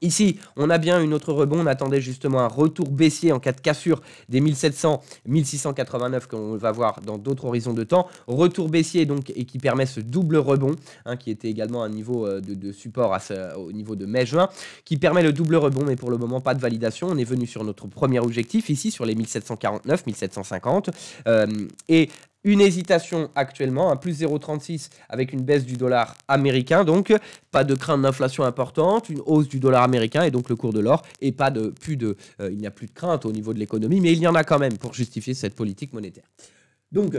Ici, on a bien une autre rebond. On attendait justement un retour baissier en cas de cassure des 1700-1689 qu'on va voir dans d'autres horizons de temps. Retour baissier donc et qui permet ce double rebond, hein, qui était également un niveau euh, de, support au niveau de mai-juin, qui permet le double rebond, mais pour le moment pas de validation. On est venu sur notre premier objectif ici sur les 1749-1750 euh, et une hésitation actuellement, un plus 0,36 avec une baisse du dollar américain, donc pas de crainte d'inflation importante, une hausse du dollar américain et donc le cours de l'or, et pas de plus de, euh, il n'y a plus de crainte au niveau de l'économie, mais il y en a quand même pour justifier cette politique monétaire. Donc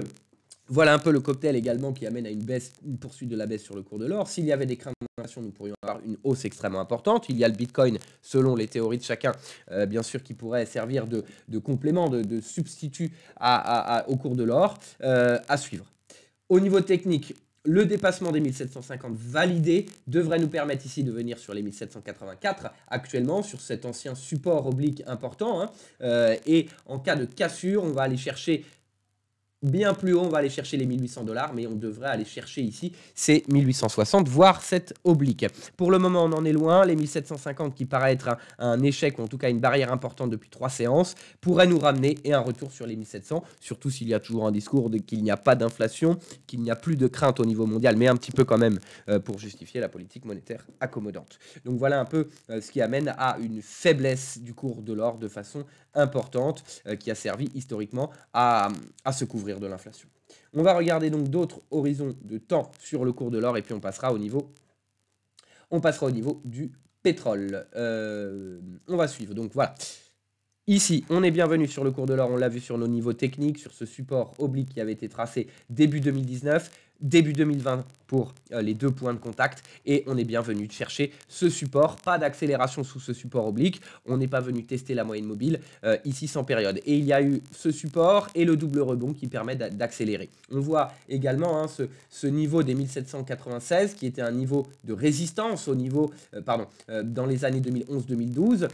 voilà un peu le cocktail également qui amène à une, baisse, une poursuite de la baisse sur le cours de l'or. S'il y avait des craintes d'inflation, nous pourrions avoir une hausse extrêmement importante. Il y a le Bitcoin, selon les théories de chacun, euh, bien sûr, qui pourrait servir de, complément, de, substitut au cours de l'or, euh, à suivre. Au niveau technique, le dépassement des 1750 validé devrait nous permettre ici de venir sur les 1784 actuellement, sur cet ancien support oblique important. Hein. Euh, et en cas de cassure, on va aller chercher Bien plus haut, on va aller chercher les 1800 dollars, mais on devrait aller chercher ici ces 1860, voire cette oblique. Pour le moment, on en est loin. Les 1750 qui paraît être un, échec, ou en tout cas une barrière importante depuis trois séances, pourraient nous ramener et un retour sur les 1700, surtout s'il y a toujours un discours qu'il n'y a pas d'inflation, qu'il n'y a plus de crainte au niveau mondial, mais un petit peu quand même euh, pour justifier la politique monétaire accommodante. Donc voilà un peu euh, ce qui amène à une faiblesse du cours de l'or de façon importante euh, qui a servi historiquement à, se couvrir de l'inflation. On va regarder donc d'autres horizons de temps sur le cours de l'or et puis on passera au niveau, on passera au niveau du pétrole. Euh, on va suivre. Donc voilà. Ici, on est bienvenu sur le cours de l'or, on l'a vu sur nos niveaux techniques, sur ce support oblique qui avait été tracé début 2019, début 2020 pour euh, les deux points de contact et on est bien venu chercher ce support. Pas d'accélération sous ce support oblique. On n'est pas venu tester la moyenne mobile euh, ici sans période. Et il y a eu ce support et le double rebond qui permet d'accélérer. On voit également hein, ce, niveau des 1796 qui était un niveau de résistance au niveau, euh, pardon, dans les années 2011-2012,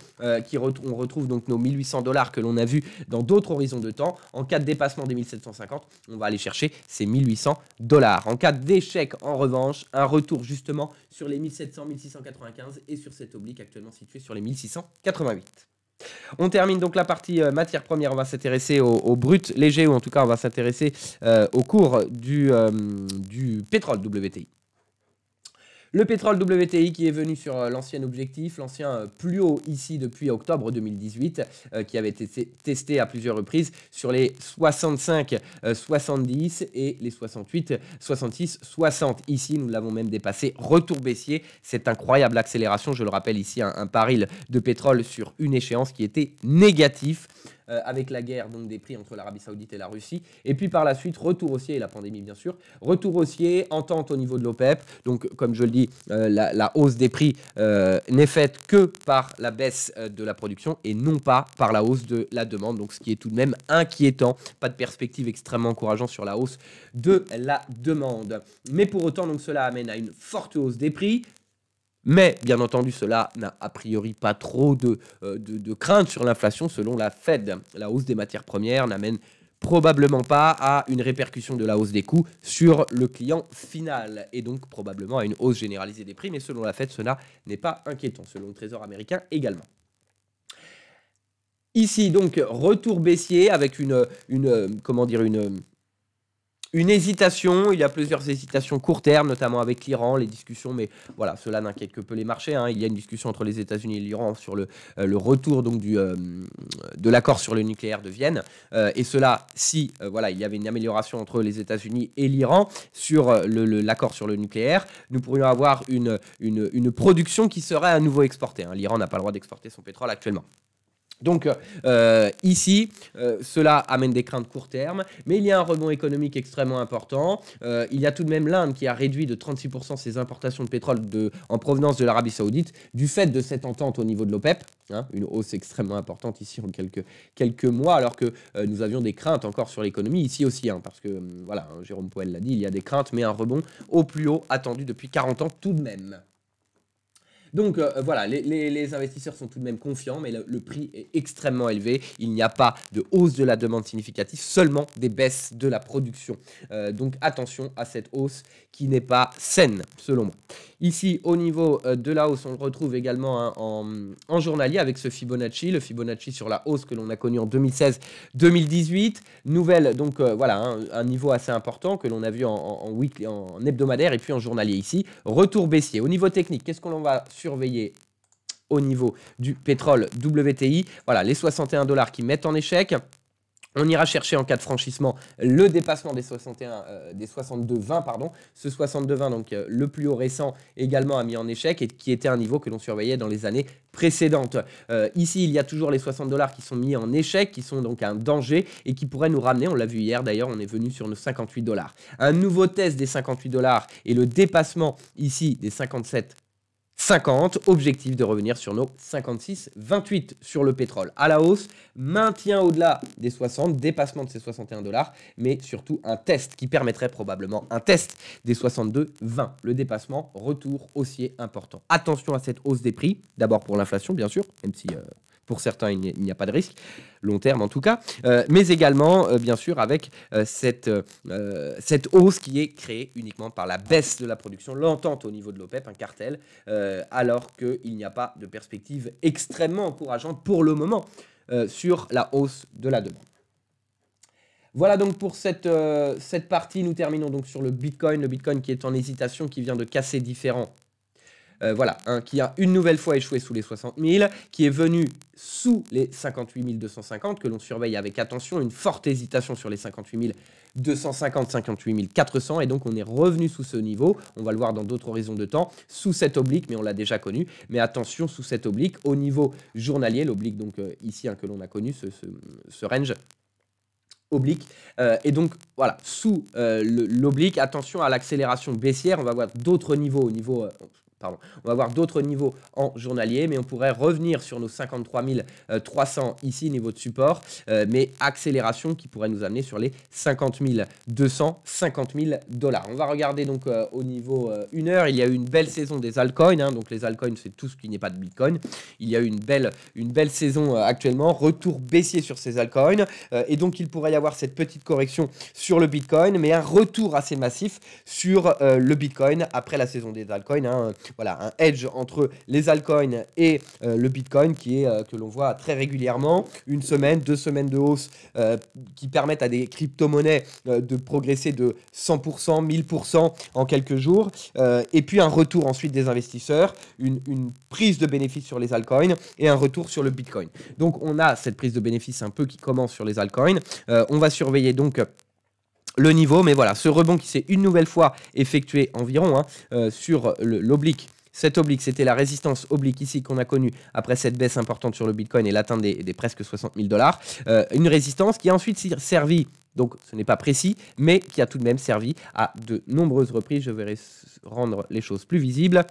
qui on retrouve donc nos 1800 dollars que l'on a vu dans d'autres horizons de temps. En cas de dépassement des 1750, on va aller chercher ces 1800 dollars. En cas d'échec en revanche un retour justement sur les 1700, 1695 et sur cette oblique actuellement située sur les 1688. On termine donc la partie euh, matière première. On va s'intéresser au, brut léger, ou en tout cas, on va s'intéresser euh, au cours du, euh, du pétrole WTI. Le pétrole WTI qui est venu sur euh, l'ancien objectif, l'ancien euh, plus haut ici depuis octobre 2018, euh, qui avait été testé à plusieurs reprises sur les 65, 70 et les 68, 66, 60. Ici, nous l'avons même dépassé. Retour baissier, cette incroyable accélération, je le rappelle ici, un, paril de pétrole sur une échéance qui était négatif. Euh, avec la guerre donc des prix entre l'Arabie Saoudite et la Russie. Et puis par la suite, retour haussier et la pandémie, bien sûr. Retour haussier, entente au niveau de l'OPEP. Donc, comme je le dis, euh, la, hausse des prix euh, n'est faite que par la baisse de la production et non pas par la hausse de la demande. Donc, ce qui est tout de même inquiétant. Pas de perspective extrêmement encourageante sur la hausse de la demande. Mais pour autant, donc, cela amène à une forte hausse des prix mais bien entendu, cela n'a a priori pas trop de, craintes euh, crainte sur l'inflation selon la Fed. La hausse des matières premières n'amène probablement pas à une répercussion de la hausse des coûts sur le client final et donc probablement à une hausse généralisée des prix. Mais selon la Fed, cela n'est pas inquiétant, selon le Trésor américain également. Ici, donc, retour baissier avec une, une comment dire, une, une hésitation, il y a plusieurs hésitations court terme, notamment avec l'Iran, les discussions, mais voilà, cela n'inquiète que peu les marchés. Hein. Il y a une discussion entre les États-Unis et l'Iran sur le, euh, retour donc du, euh, de l'accord sur le nucléaire de Vienne. Euh, et cela, si voilà, il y avait une amélioration entre les États-Unis et l'Iran sur l'accord sur le nucléaire, nous pourrions avoir une, production qui serait à nouveau exportée. Hein. L'Iran n'a pas le droit d'exporter son pétrole actuellement. Donc euh, ici, euh, cela amène des craintes court terme, mais il y a un rebond économique extrêmement important. Euh, il y a tout de même l'Inde qui a réduit de 36% ses importations de pétrole en provenance de l'Arabie saoudite du fait de cette entente au niveau de l'OPEP. Hein, une hausse extrêmement importante ici en quelques, mois, alors que nous avions des craintes encore sur l'économie ici aussi, hein, parce que voilà, hein, Jérôme Poel l'a dit, il y a des craintes, mais un rebond au plus haut attendu depuis 40 ans tout de même. Donc euh, voilà, les, investisseurs sont tout de même confiants, mais le, prix est extrêmement élevé. Il n'y a pas de hausse de la demande significative, seulement des baisses de la production. Euh, donc attention à cette hausse qui n'est pas saine, selon moi. Ici, au niveau euh, de la hausse, on le retrouve également hein, en, journalier avec ce Fibonacci, le Fibonacci sur la hausse que l'on a connu en 2016-2018. Nouvelle, donc voilà, hein, un, niveau assez important que l'on a vu en, en hebdomadaire et puis en journalier ici. Retour baissier. Au niveau technique, qu'est-ce qu'on va surveiller au niveau du pétrole WTI. Voilà, les 61 dollars qui mettent en échec. On ira chercher en cas de franchissement le dépassement des 61, euh, des 62, 20 pardon. Ce 62,20 donc euh, le plus haut récent également a mis en échec et qui était un niveau que l'on surveillait dans les années précédentes. Euh, ici il y a toujours les 60 dollars qui sont mis en échec, qui sont donc un danger et qui pourraient nous ramener. On l'a vu hier d'ailleurs, on est venu sur nos 58 dollars. Un nouveau test des 58 dollars et le dépassement ici des 57 50, objectif de revenir sur nos 56, 28 sur le pétrole à la hausse, maintien au-delà des 60, dépassement de ces 61 dollars, mais surtout un test qui permettrait probablement un test des 62, 20. Le dépassement, retour haussier important. Attention à cette hausse des prix, d'abord pour l'inflation bien sûr, même si euh, pour certains, il n'y a pas de risque, long terme en tout cas, euh, mais également, euh, bien sûr, avec euh, cette, cette hausse qui est créée uniquement par la baisse de la production, l'entente au niveau de l'OPEP, un cartel, alors qu'il n'y a pas de perspective extrêmement encourageante pour le moment sur la hausse de la demande. Voilà donc pour cette, cette partie, nous terminons donc sur le Bitcoin, le Bitcoin qui est en hésitation, qui vient de casser différents euh, voilà, un qui a une nouvelle fois échoué sous les 60 000, qui est venu sous les 58 250, que l'on surveille avec attention, une forte hésitation sur les 58 250, 58 400, et donc on est revenu sous ce niveau, on va le voir dans d'autres horizons de temps, sous cet oblique, mais on l'a déjà connu, mais attention sous cet oblique, au niveau journalier, l'oblique donc euh, ici hein, que l'on a connu, ce, range, oblique. Euh, et donc, voilà, sous l'oblique, attention à l'accélération baissière. On va voir d'autres niveaux au niveau, on va avoir d'autres niveaux en journalier, mais on pourrait revenir sur nos 53 300 ici, niveau de support, euh, mais accélération qui pourrait nous amener sur les 50 200, 50 000 dollars. On va regarder donc euh, au niveau 1 euh, heure, il y a eu une belle saison des altcoins, hein. donc les altcoins c'est tout ce qui n'est pas de Bitcoin. Il y a eu une belle, une belle saison actuellement, retour baissier sur ces altcoins, et donc il pourrait y avoir cette petite correction sur le Bitcoin, mais un retour assez massif sur le Bitcoin après la saison des altcoins. Hein voilà, un edge entre les altcoins et euh, le Bitcoin qui est, euh, que l'on voit très régulièrement, une semaine, deux semaines de hausse euh, qui permettent à des crypto-monnaies de progresser de 100%, 1000% en quelques jours, et puis un retour ensuite des investisseurs, une, une prise de bénéfice sur les altcoins et un retour sur le Bitcoin. Donc on a cette prise de bénéfice un peu qui commence sur les altcoins. on va surveiller donc le niveau. Mais voilà, ce rebond qui s'est une nouvelle fois effectué environ hein, euh, sur l'oblique cette oblique, c'était la résistance oblique ici qu'on a connue après cette baisse importante sur le Bitcoin et l'atteinte des, presque 60 000 dollars. Euh, une résistance qui a ensuite servi, donc ce n'est pas précis, mais qui a tout de même servi à de nombreuses reprises. Je vais rendre les choses plus visibles.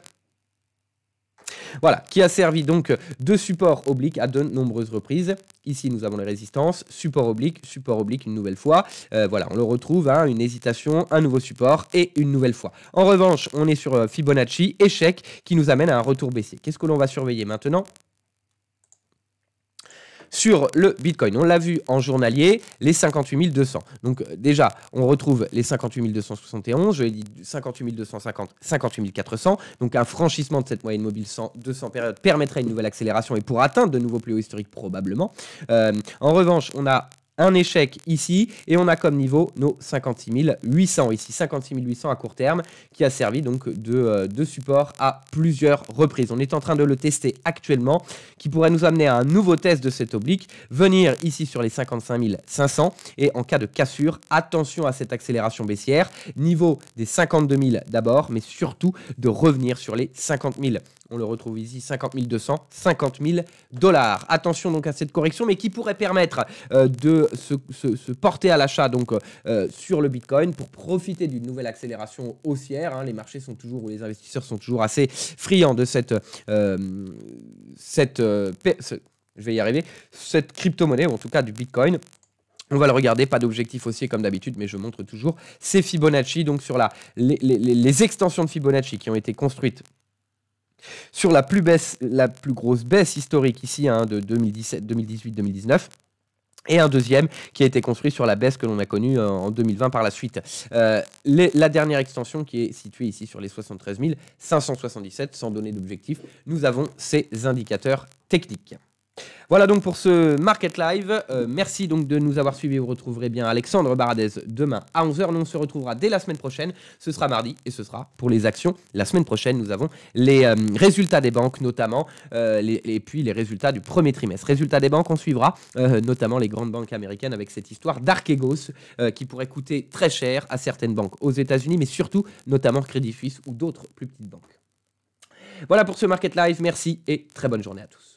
Voilà, qui a servi donc de support oblique à de nombreuses reprises. Ici, nous avons les résistances, support oblique, support oblique une nouvelle fois. Euh, voilà, on le retrouve, hein, une hésitation, un nouveau support et une nouvelle fois. En revanche, on est sur euh, Fibonacci, échec, qui nous amène à un retour baissier. Qu'est-ce que l'on va surveiller maintenant sur le Bitcoin. On l'a vu en journalier, les 58 200. Donc euh, déjà, on retrouve les 58 271, je l'ai dit 58 250, 58 400. Donc un franchissement de cette moyenne mobile 100, 200 périodes permettrait une nouvelle accélération et pour atteindre de nouveaux plus hauts historiques probablement. Euh, en revanche, on a un échec ici, et on a comme niveau nos 56 800 ici, 56 800 à court terme, qui a servi donc de, euh, de, support à plusieurs reprises. On est en train de le tester actuellement, qui pourrait nous amener à un nouveau test de cet oblique, venir ici sur les 55 500, et en cas de cassure, attention à cette accélération baissière, niveau des 52 000 d'abord, mais surtout de revenir sur les 50 000 on le retrouve ici 50 200, 50 000 dollars. Attention donc à cette correction, mais qui pourrait permettre euh, de se, porter à l'achat donc euh, sur le Bitcoin pour profiter d'une nouvelle accélération haussière. Hein. Les marchés sont toujours, ou les investisseurs sont toujours assez friands de cette, euh, cette euh, je vais y arriver, cette crypto-monnaie, ou en tout cas du Bitcoin. On va le regarder, pas d'objectif haussier comme d'habitude, mais je montre toujours ces Fibonacci, donc sur la, les, extensions de Fibonacci qui ont été construites sur la plus, baisse, la plus grosse baisse historique ici hein, de 2017, 2018, 2019 et un deuxième qui a été construit sur la baisse que l'on a connue euh, en 2020 par la suite. Euh, la dernière extension qui est située ici sur les 73 577, sans donner d'objectif, nous avons ces indicateurs techniques. Voilà donc pour ce Market Live. Euh, merci donc de nous avoir suivis. Vous retrouverez bien Alexandre Baradez demain à 11h. Nous, on se retrouvera dès la semaine prochaine. Ce sera mardi et ce sera pour les actions. La semaine prochaine, nous avons les euh, résultats des banques notamment euh, et puis les résultats du premier trimestre. Résultats des banques, on suivra notamment les grandes banques américaines avec cette histoire d'Archegos qui pourrait coûter très cher à certaines banques aux États-Unis, mais surtout notamment Crédit Suisse ou d'autres plus petites banques. Voilà pour ce Market Live. Merci et très bonne journée à tous.